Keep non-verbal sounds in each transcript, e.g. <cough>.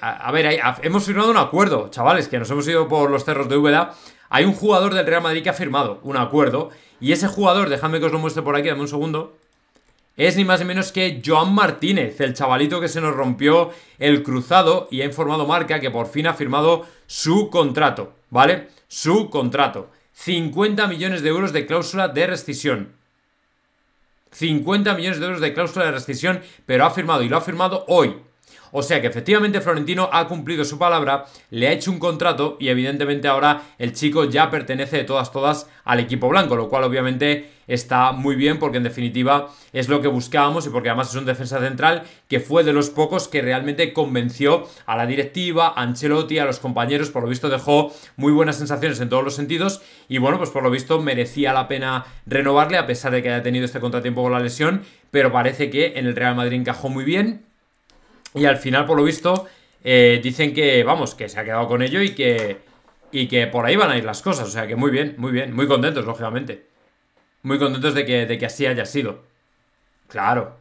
a, ver, hemos firmado un acuerdo, chavales, que nos hemos ido por los cerros de Úbeda. Hay un jugador del Real Madrid que ha firmado un acuerdo. Y ese jugador, dejadme que os lo muestre por aquí, dame un segundo. Es ni más ni menos que Joan Martínez, el chavalito que se nos rompió el cruzado y ha informado Marca que por fin ha firmado su contrato, ¿vale? Su contrato. 50 millones de euros de cláusula de rescisión. 50 millones de euros de cláusula de rescisión, pero ha firmado y lo ha firmado hoy. O sea que efectivamente Florentino ha cumplido su palabra, le ha hecho un contrato y evidentemente ahora el chico ya pertenece de todas todas al equipo blanco, lo cual obviamente está muy bien porque en definitiva es lo que buscábamos y porque además es un defensa central que fue de los pocos que realmente convenció a la directiva, a Ancelotti, a los compañeros, por lo visto dejó muy buenas sensaciones en todos los sentidos y bueno, pues por lo visto merecía la pena renovarle a pesar de que haya tenido este contratiempo con la lesión, pero parece que en el Real Madrid encajó muy bien y al final, por lo visto, eh, dicen que, vamos, que se ha quedado con ello y que, que por ahí van a ir las cosas. O sea que muy bien, muy bien, muy contentos, lógicamente. Muy contentos de que, de que así haya sido. Claro.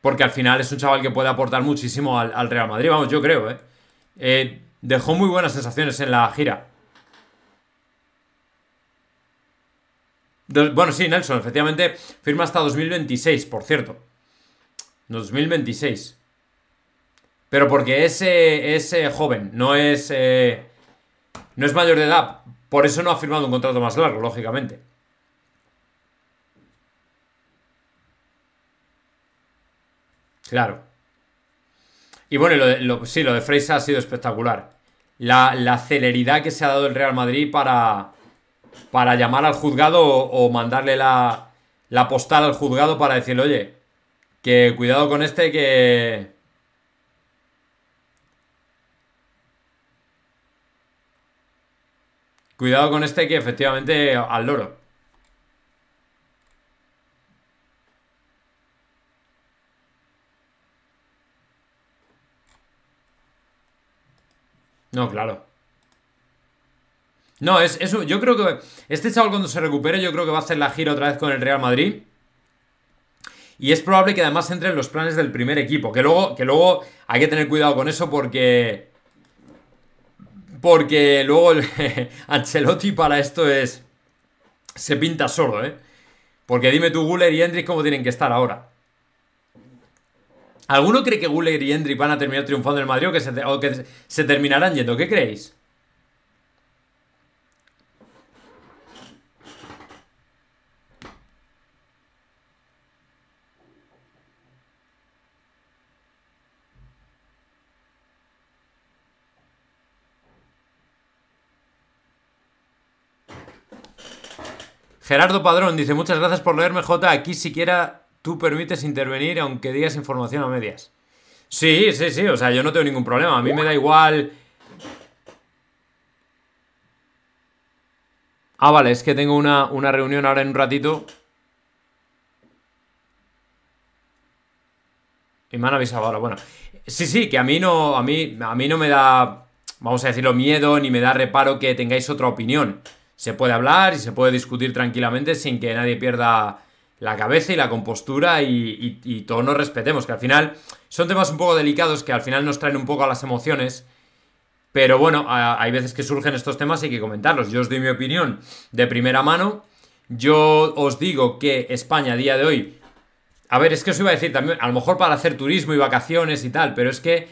Porque al final es un chaval que puede aportar muchísimo al, Real Madrid, vamos, yo creo, ¿eh? ¿eh? Dejó muy buenas sensaciones en la gira. bueno, sí, Nelson, efectivamente, firma hasta 2026, por cierto. 2026. Pero porque ese joven, no es, eh, no es mayor de edad. Por eso no ha firmado un contrato más largo, lógicamente. Claro. Y bueno, sí, lo de Freisa ha sido espectacular. La, celeridad que se ha dado el Real Madrid para, para llamar al juzgado o, mandarle la, la postal al juzgado para decirle, oye, que cuidado con este que Cuidado con este que efectivamente al loro. No, claro. No, es, eso. yo creo que este chaval cuando se recupere, yo creo que va a hacer la gira otra vez con el Real Madrid. Y es probable que además entre en los planes del primer equipo. Que luego, que luego hay que tener cuidado con eso porque porque luego <laughs> Ancelotti para esto es. Se pinta sordo, ¿eh? Porque dime tú, Guller y Hendrik, cómo tienen que estar ahora. ¿Alguno cree que Guller y Hendrik van a terminar triunfando en el Madrid o que se terminarán yendo? ¿Qué creéis? Gerardo Padrón dice, muchas gracias por leerme, J. Aquí siquiera tú permites intervenir aunque digas información a medias. Sí, sí, sí, o sea, yo no tengo ningún problema. A mí me da igual... Ah, vale, es que tengo una, reunión ahora en un ratito. Y me han avisado ahora, bueno. Sí, sí, que a mí no, a mí, a mí no me da, vamos a decirlo, miedo ni me da reparo que tengáis otra opinión se puede hablar y se puede discutir tranquilamente sin que nadie pierda la cabeza y la compostura y, todos nos respetemos, que al final son temas un poco delicados que al final nos traen un poco a las emociones. Pero bueno, hay veces que surgen estos temas y hay que comentarlos. Yo os doy mi opinión de primera mano. Yo os digo que España a día de hoy... A ver, es que os iba a decir también, a lo mejor para hacer turismo y vacaciones y tal, pero es que...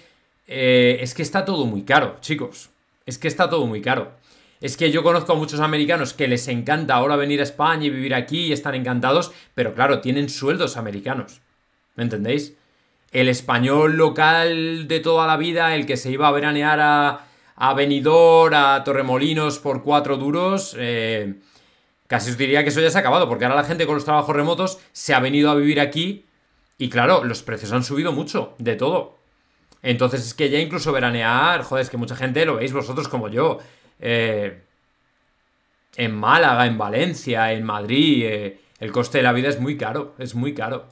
Eh, es que está todo muy caro, chicos. Es que está todo muy caro. Es que yo conozco a muchos americanos que les encanta ahora venir a España y vivir aquí y están encantados, pero claro, tienen sueldos americanos. ¿Me entendéis? El español local de toda la vida, el que se iba a veranear a, a Benidorm, a Torremolinos por cuatro duros, eh, casi os diría que eso ya se ha acabado, porque ahora la gente con los trabajos remotos se ha venido a vivir aquí y claro, los precios han subido mucho, de todo. Entonces es que ya incluso veranear, joder, es que mucha gente lo veis vosotros como yo. Eh, en Málaga, en Valencia, en Madrid, eh, el coste de la vida es muy caro, es muy caro.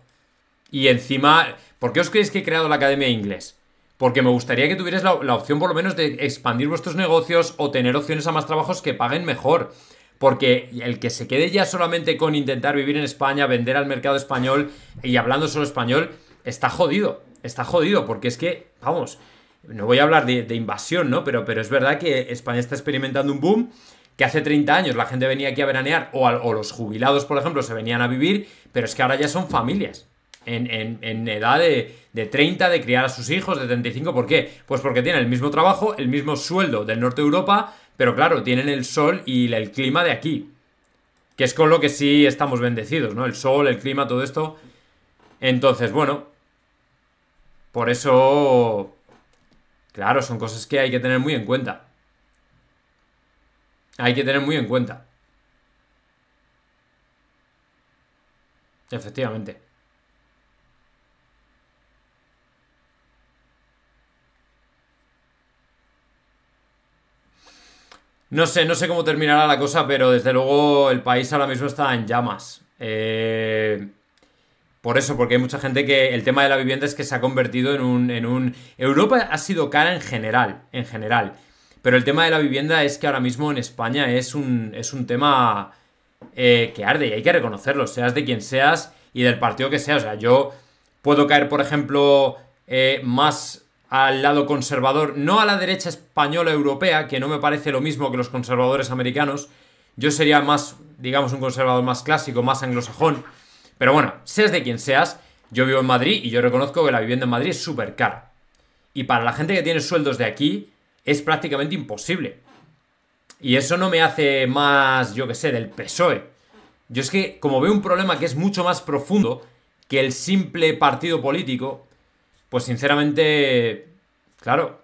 Y encima, ¿por qué os creéis que he creado la Academia de Inglés? Porque me gustaría que tuvierais la opción por lo menos de expandir vuestros negocios o tener opciones a más trabajos que paguen mejor porque el que se quede ya solamente con intentar vivir en España, vender al mercado español y hablando solo español, está jodido, está jodido, porque es que, vamos, no voy a hablar de, invasión, ¿no? Pero, pero es verdad que España está experimentando un boom que hace 30 años la gente venía aquí a veranear o, los jubilados, por ejemplo, se venían a vivir, pero es que ahora ya son familias. En, edad de, de, 30, de criar a sus hijos, de 35. ¿Por qué? Pues porque tienen el mismo trabajo, el mismo sueldo del norte de Europa, pero claro, tienen el sol y el clima de aquí. Que es con lo que sí estamos bendecidos, ¿no? El sol, el clima, todo esto. Entonces, bueno. Por eso Claro, son cosas que hay que tener muy en cuenta. Hay que tener muy en cuenta. Efectivamente. No sé, no sé cómo terminará la cosa, pero desde luego el país ahora mismo está en llamas. Eh... Por eso, porque hay mucha gente que el tema de la vivienda es que se ha convertido en un, en un... Europa ha sido cara en general, en general. Pero el tema de la vivienda es que ahora mismo en España es un, es un tema eh, que arde y hay que reconocerlo, seas de quien seas y del partido que seas. O sea, yo puedo caer, por ejemplo, eh, más al lado conservador, no a la derecha española europea, que no me parece lo mismo que los conservadores americanos. Yo sería más, digamos, un conservador más clásico, más anglosajón pero bueno, seas de quien seas, yo vivo en Madrid y yo reconozco que la vivienda en Madrid es súper cara. Y para la gente que tiene sueldos de aquí, es prácticamente imposible. Y eso no me hace más, yo que sé, del PSOE. Yo es que, como veo un problema que es mucho más profundo que el simple partido político, pues sinceramente, claro,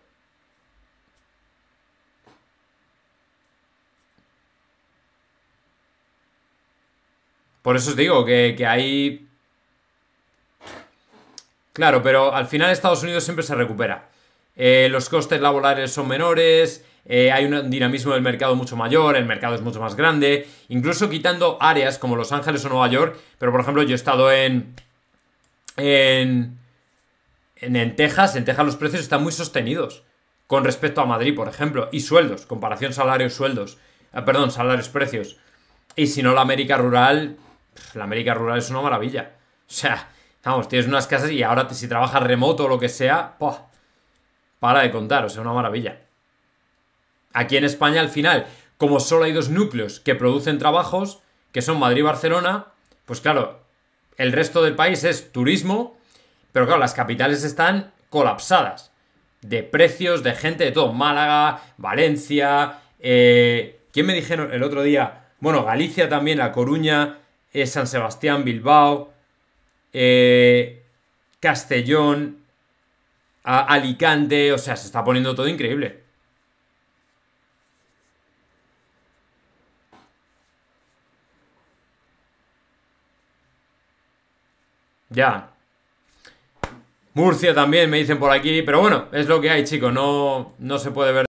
Por eso os digo que, hay... Claro, pero al final Estados Unidos siempre se recupera. Eh, los costes laborales son menores, eh, hay un dinamismo del mercado mucho mayor, el mercado es mucho más grande, incluso quitando áreas como Los Ángeles o Nueva York, pero por ejemplo yo he estado en... en... en, Texas, en Texas los precios están muy sostenidos con respecto a Madrid, por ejemplo, y sueldos, comparación salarios-sueldos, eh, perdón, salarios-precios. Y si no, la América rural la América rural es una maravilla. O sea, vamos, tienes unas casas y ahora si trabajas remoto o lo que sea, ¡pah! para de contar, o sea, una maravilla. Aquí en España al final, como solo hay dos núcleos que producen trabajos, que son Madrid y Barcelona, pues claro, el resto del país es turismo, pero claro, las capitales están colapsadas. De precios, de gente, de todo. Málaga, Valencia. Eh, ¿Quién me dijeron el otro día? Bueno, Galicia también, La Coruña. San Sebastián, Bilbao, eh, Castellón, Alicante, o sea, se está poniendo todo increíble. Ya. Murcia también, me dicen por aquí, pero bueno, es lo que hay, chicos, no, no se puede ver.